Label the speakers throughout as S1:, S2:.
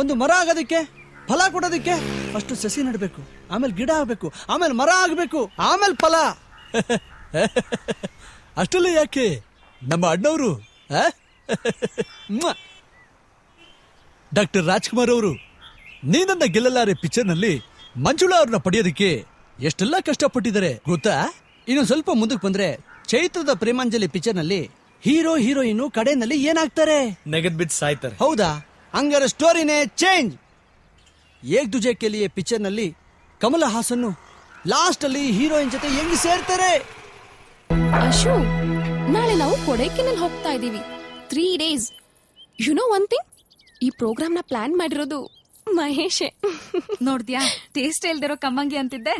S1: ಒಂದು ಮರ ಆಗೋದಕ್ಕೆ ಫಲ ಕೊಡೋದಕ್ಕೆ ಅಷ್ಟು ಸಸಿ ನೆಡಬೇಕು ಆಮೇಲೆ ಗಿಡ ಆಗಬೇಕು ಆಮೇಲೆ ಮರ ಆಗಬೇಕು ಆಮೇಲೆ ಫಲ ಅಷ್ಟಲ್ಲ ಯಾಕೆ ನಮ್ಮ ಅಣ್ಣವರು ಡಾಕ್ಟರ್ ರಾಜ್ಕುಮಾರ್ ಅವರು ನೀನನ್ನ ಗೆಲ್ಲಲಾರೆ ನಲ್ಲಿ ಮಂಜುಳಾ ಅವ್ರನ್ನ ಪಡೆಯೋದಕ್ಕೆ ಎಷ್ಟೆಲ್ಲ ಕಷ್ಟಪಟ್ಟಿದ್ದಾರೆ ಗೊತ್ತಾ ಇನ್ನು ಸ್ವಲ್ಪ ಮುಂದಕ್ಕೆ ಬಂದ್ರೆ ಚೈತ್ರದ ಪ್ರೇಮಾಂಜಲಿ ನಲ್ಲಿ ಹೀರೋ ಹೀರೋಯಿನ್ ಕಡೆನಲ್ಲಿ ಏನಾಗ್ತಾರೆ ನಗದ್ ಬಿದ್ದು ಸಾಯ್ತಾರೆ ಹೌದಾ ಹಂಗಾರೆ ಸ್ಟೋರಿನೇ ಚೇಂಜ್ ಏಕ್ ದುಜೆ ಕೆಲಿಯ ಪಿಕ್ಚರ್ನಲ್ಲಿ ಕಮಲ ಹಾಸನ್ ಲಾಸ್ಟಲ್ಲಿ ಹೀರೋಯಿನ್ ಜೊತೆ ಹೆಂಗ್ ಸೇರ್ತಾರೆ ಅಶು ನಾಳೆ ನಾವು ಕೊಡೈಕೆನಲ್ಲಿ ಹೋಗ್ತಾ ಇದೀವಿ three days you know one thing ಈ ನ ಪ್ಲಾನ್ ಮಾಡಿರೋದು ಮಹೇಶೆ ನೋಡ್ದ್ಯಾ ಟೇಸ್ಟ್ ಇಲ್ದಿರೋ ಕಮ್ಮಂಗಿ ಅಂತಿದ್ದೆ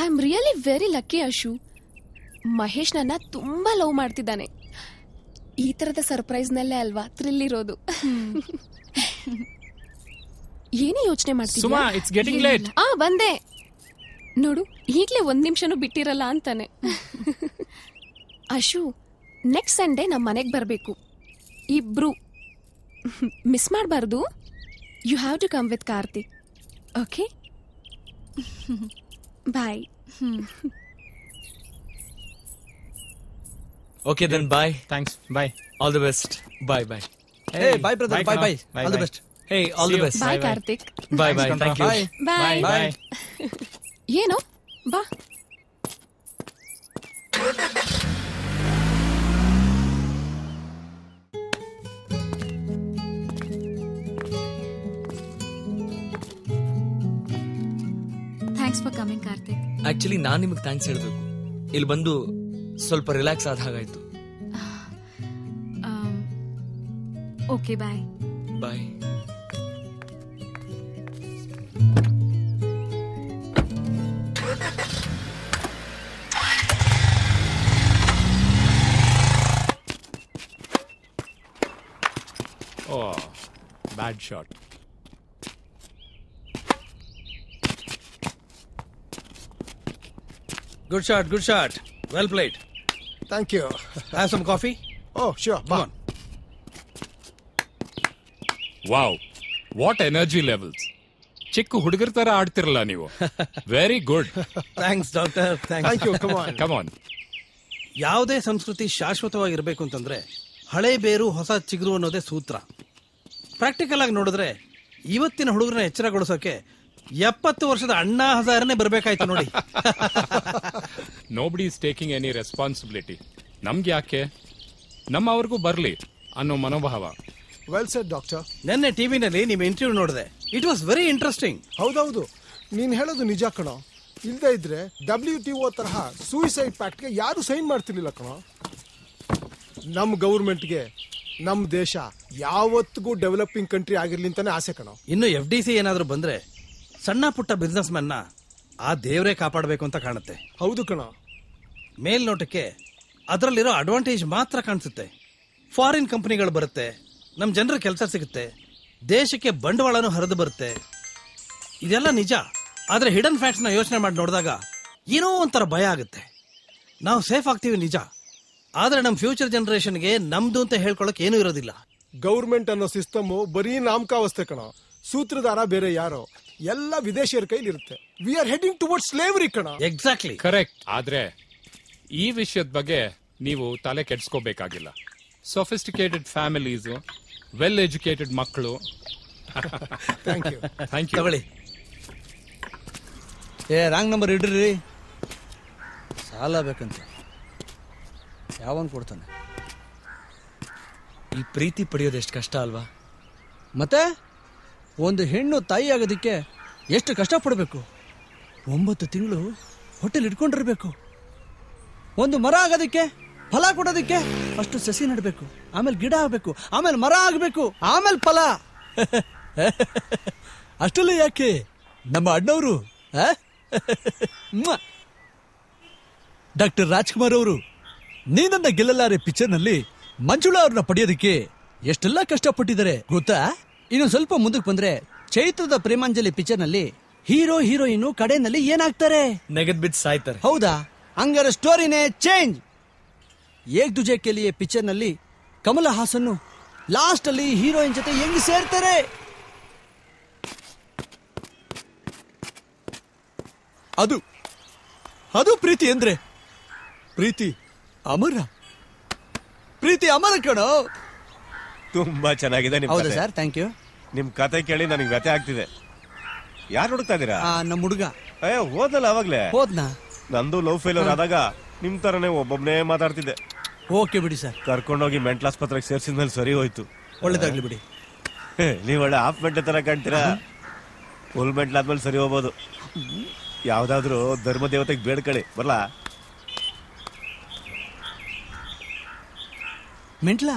S1: I am really very lucky Ashu Mahesh ನನ್ನ ತುಂಬಾ ಲವ್ ಮಾಡ್ತಿದ್ದಾನೆ ಈ ತರದ ಸರ್ಪ್ರೈಸ್ನಲ್ಲೇ ಅಲ್ವಾ ಥ್ರಿಲ್ ಇರೋದು ಏನೇ ಯೋಚನೆ ಸುಮಾ ಆ ಬಂದೆ ನೋಡು ಈಗಲೇ ಒಂದ್ ನಿಮಿಷನೂ ಬಿಟ್ಟಿರಲ್ಲ ಅಂತಾನೆ ಅಶು ನೆಕ್ಸ್ಟ್ ಸಂಡೇ ನಮ್ಮ ಮನೆಗೆ ಬರಬೇಕು ಇಬ್ರು ಮಿಸ್ ಮಾಡಬಾರ್ದು you have to come with Karthik okay bye Okay, then bye. Thanks. Bye. All the best. Bye bye. Hey, bye brother. Bye bye. bye. bye. All the best. Hey, all See the best. Bye, bye Karthik. Bye bye. Bye Thank you. Bye. Bye. Bye. ಏನು ಬಾ thanks for coming Karthik actually ನಾನು ನಿಮಗೆ thanks ಹೇಳಬೇಕು ಇಲ್ಲಿ ಬಂದು ಸ್ವಲ್ಪ relax ಆದ ಹಾಗಾಯ್ತು okay bye bye Oh, bad shot. Good shot, good shot. Well played. Thank you. Have some coffee? Oh, sure. Come on. Wow what energy levels ಚಿಕ್ಕ ಹುಡುಗರ ತರ ಆಡ್ತಿರಲ್ಲ ನೀವು very good thanks doctor thank you come on ಯಾವುದೇ ಸಂಸ್ಕೃತಿ ಶಾಶ್ವತವಾಗಿರಬೇಕು ಅಂತಂದ್ರೆ ಹಳೆ ಬೇರು ಹೊಸ ಚಿಗುರು ಅನ್ನೋದೇ ಸೂತ್ರ ಪ್ರಾಕ್ಟಿಕಲ್ ಆಗಿ ನೋಡಿದ್ರೆ ಇವತ್ತಿನ ಹುಡುಗರನ್ನ ಎಚ್ಚರಗೊಳಿಸೋಕೆ ಎಪ್ಪತ್ತು ವರ್ಷದ ಅಣ್ಣಾ ಹಜಾರನೇ ಬರಬೇಕಾಯ್ತು ನೋಡಿ nobody is taking any responsibility ನಮ್ಗೆ ಯಾಕೆ ನಮ್ಮ ಅವ್ರಿಗೂ ಬರಲಿ ಅನ್ನೋ ಮನೋಭಾವ ವೆಲ್ ಸರ್ ಡಾಕ್ಟರ್ ನಿನ್ನೆ ಟಿವಿನಲ್ಲಿ ನಿಮ್ಮ ಇಂಟರ್ವ್ಯೂ ನೋಡಿದೆ ಇಟ್ ವಾಸ್ ವೆರಿ ಇಂಟ್ರೆಸ್ಟಿಂಗ್ ಹೌದೌದು ನೀನು ಹೇಳೋದು ನಿಜ ಕಣೋ ಇಲ್ಲದೆ ಇದ್ರೆ ಡಬ್ಲ್ಯೂ ಟಿ ಒ ತರಹ ಸೂಯಿಸೈಡ್ ಪ್ಯಾಕ್ಟ್ಗೆ ಯಾರು ಸೈನ್ ಮಾಡ್ತಿರ್ಲಿಲ್ಲ ಕಣೋ ನಮ್ಮ ಗೌರ್ಮೆಂಟ್ಗೆ ನಮ್ಮ ದೇಶ ಯಾವತ್ತಿಗೂ ಡೆವಲಪಿಂಗ್ ಕಂಟ್ರಿ ಆಗಿರ್ಲಿ ಅಂತಾನೆ ಆಸೆ ಕಣೋ ಇನ್ನು ಎಫ್ ಡಿ ಸಿ ಏನಾದರೂ ಬಂದ್ರೆ ಸಣ್ಣ ಪುಟ್ಟ ಬಿಸ್ನೆಸ್ ಮ್ಯಾನ್ನ ಆ ದೇವರೇ ಕಾಪಾಡಬೇಕು ಅಂತ ಕಾಣುತ್ತೆ ಹೌದು ಕಣೋ ಮೇಲ್ನೋಟಕ್ಕೆ ಅದರಲ್ಲಿರೋ ಅಡ್ವಾಂಟೇಜ್ ಮಾತ್ರ ಕಾಣಿಸುತ್ತೆ ಫಾರಿನ್ ಕಂಪನಿಗಳು ಬರುತ್ತೆ ನಮ್ಮ ಜನರ ಕೆಲಸ ಸಿಗುತ್ತೆ ದೇಶಕ್ಕೆ ಬಂಡವಾಳನೂ ಹರಿದು ಬರುತ್ತೆ ಇದೆಲ್ಲ ನಿಜ ಆದರೆ ಹಿಡನ್ ಫ್ಯಾಕ್ಟ್ಸ್ನ ಯೋಚನೆ ಮಾಡಿ ನೋಡಿದಾಗ ಏನೋ ಒಂಥರ ಭಯ ಆಗುತ್ತೆ ನಾವು ಸೇಫ್ ಆಗ್ತೀವಿ ನಿಜ ಆದರೆ ನಮ್ಮ ಫ್ಯೂಚರ್ ಜನರೇಷನ್ಗೆ ನಮ್ದು ಅಂತ ಹೇಳ್ಕೊಳಕ್ ಏನೂ ಇರೋದಿಲ್ಲ ಗೌರ್ಮೆಂಟ್ ಅನ್ನೋ ಸಿಸ್ಟಮ್ ಬರೀ ನಾಮಕಾವಸ್ಥೆ ಕಣ ಸೂತ್ರಧಾರ ಬೇರೆ ಯಾರೋ ಎಲ್ಲ ವಿದೇಶಿಯರ ಕೈಲಿ ಇರುತ್ತೆ we are heading towards slavery ಕಣ ಎಕ್ಸಾಕ್ಟ್ಲಿ ಕರೆಕ್ಟ್ ಆದ್ರೆ ಈ ವಿಷಯದ ಬಗ್ಗೆ ನೀವು ತಲೆ ಕೆಡ್ಸ್ಕೋಬೇಕಾಗಿಲ್ಲ ಸೊಫಿಸ್ಟಿಕೇಟೆಡ್ ಫ್ಯಾಮಿಲೀಸು ವೆಲ್ ಎಜುಕೇಟೆಡ್ ಮಕ್ಕಳು ಥ್ಯಾಂಕ್ ಯು ತಗೊಳ್ಳಿ ಏ ರಾಂಗ್ ನಂಬರ್ ಇಡ್ರಿ ಸಾಲ ಬೇಕಂತ ಯಾವನ್ ಕೊಡ್ತಾನೆ ಈ ಪ್ರೀತಿ ಪಡೆಯೋದು ಎಷ್ಟು ಕಷ್ಟ ಅಲ್ವಾ ಮತ್ತೆ ಒಂದು ಹೆಣ್ಣು ತಾಯಿ ಆಗೋದಕ್ಕೆ ಎಷ್ಟು ಕಷ್ಟಪಡಬೇಕು ಒಂಬತ್ತು ತಿಂಗಳು ಹೋಟೆಲ್ ಇಟ್ಕೊಂಡಿರ್ಬೇಕು ಒಂದು ಮರ ಆಗೋದಕ್ಕೆ ಫಲ ಕೊಡೋದಕ್ಕೆ ಅಷ್ಟು ಸಸಿ ನೆಡಬೇಕು ಆಮೇಲೆ ಗಿಡ ಆಗಬೇಕು ಆಮೇಲೆ ಮರ ಆಗಬೇಕು ಆಮೇಲೆ ಫಲ ಅಷ್ಟಲ್ಲ ಯಾಕೆ ನಮ್ಮ ಅಣ್ಣವರು ಡಾಕ್ಟರ್ ರಾಜ್ಕುಮಾರ್ ಅವರು ನೀನನ್ನ ಗೆಲ್ಲಲಾರೆ ಗೆಲ್ಲಲಾರೆ ನಲ್ಲಿ ಮಂಜುಳಾ ಅವ್ರನ್ನ ಪಡೆಯೋದಕ್ಕೆ ಎಷ್ಟೆಲ್ಲ ಕಷ್ಟಪಟ್ಟಿದ್ದಾರೆ ಗೊತ್ತಾ ಇನ್ನೊಂದು ಸ್ವಲ್ಪ ಮುಂದಕ್ಕೆ ಬಂದ್ರೆ ಚೈತ್ರದ ಪ್ರೇಮಾಂಜಲಿ ನಲ್ಲಿ ಹೀರೋ ಹೀರೋಯಿನ್ ಕಡೆನಲ್ಲಿ ಏನಾಗ್ತಾರೆ ನೆಗೆದ್ ಬಿದ್ದು ಸಾಯ್ತಾರೆ ಹೌದಾ ಹಂಗಾರೆ ಸ್ಟೋರಿನೇ ಚೇಂಜ್ ಏಕ್ ದುಜೆ ಕೆಲಿಯ ಪಿಕ್ಚರ್ನಲ್ಲಿ ಕಮಲ ಹಾಸನ್ನು ಲಾಸ್ಟಲ್ಲಿ ಹೀರೋಯಿನ್ ಜೊತೆ ಹೆಂಗ್ ಸೇರ್ತಾರೆ ಅದು ಅದು ಪ್ರೀತಿ ಅಂದ್ರೆ ಪ್ರೀತಿ ಅಮರ ಪ್ರೀತಿ ಅಮರ ಕಣೋ ತುಂಬಾ ಚೆನ್ನಾಗಿದೆ ನಿಮ್ಮ ಹೌದಾ ಸರ್ ಥ್ಯಾಂಕ್ ಯು ನಿಮ್ಮ ಕತೆ ಕೇಳಿ ನನಗೆ ವ್ಯಥೆ ಆಗ್ತಿದೆ ಯಾರು ಹುಡುಕ್ತಾ ಇದ್ದೀರಾ ನಮ್ಮ ಹುಡುಗ ಏ ಹೋದಲ್ಲ ಅವಾಗ್ಲೇ ಹೋದ್ನಾ ನಂದು ಲವ್ ಫೇಲ್ಯೂರ್ ಆದಾಗ ನಿಮ್ ತರನೇ ಒಬ್ಬೊಬ್ನೇ ಮಾತಾಡ್ತಿದ್ದೆ ಓಕೆ ಬಿಡಿ ಸರ್ ಕರ್ಕೊಂಡೋಗಿ ಮೆಂಟಲ್ ಆಸ್ಪತ್ರೆಗೆ ಸೇರ್ಸಿದ ಮೇಲೆ ಸರಿ ಹೋಯ್ತು ಒಳ್ಳೇದಾಗ್ಲಿ ಬಿಡಿ ನೀವು ಒಳ್ಳೆ ಹಾಫ್ ಮೆಂಟ್ಲ ತರ ಕಾಣ್ತೀರಾ ಫುಲ್ ಮೆಂಟ್ಲ್ ಆದ್ಮೇಲೆ ಸರಿ ಹೋಗ್ಬೋದು ಯಾವ್ದಾದ್ರು ಧರ್ಮ ದೇವತೆಗೆ ಬೇಡ್ಕಳಿ ಬರ್ಲಾ ಮೆಂಟ್ಲಾ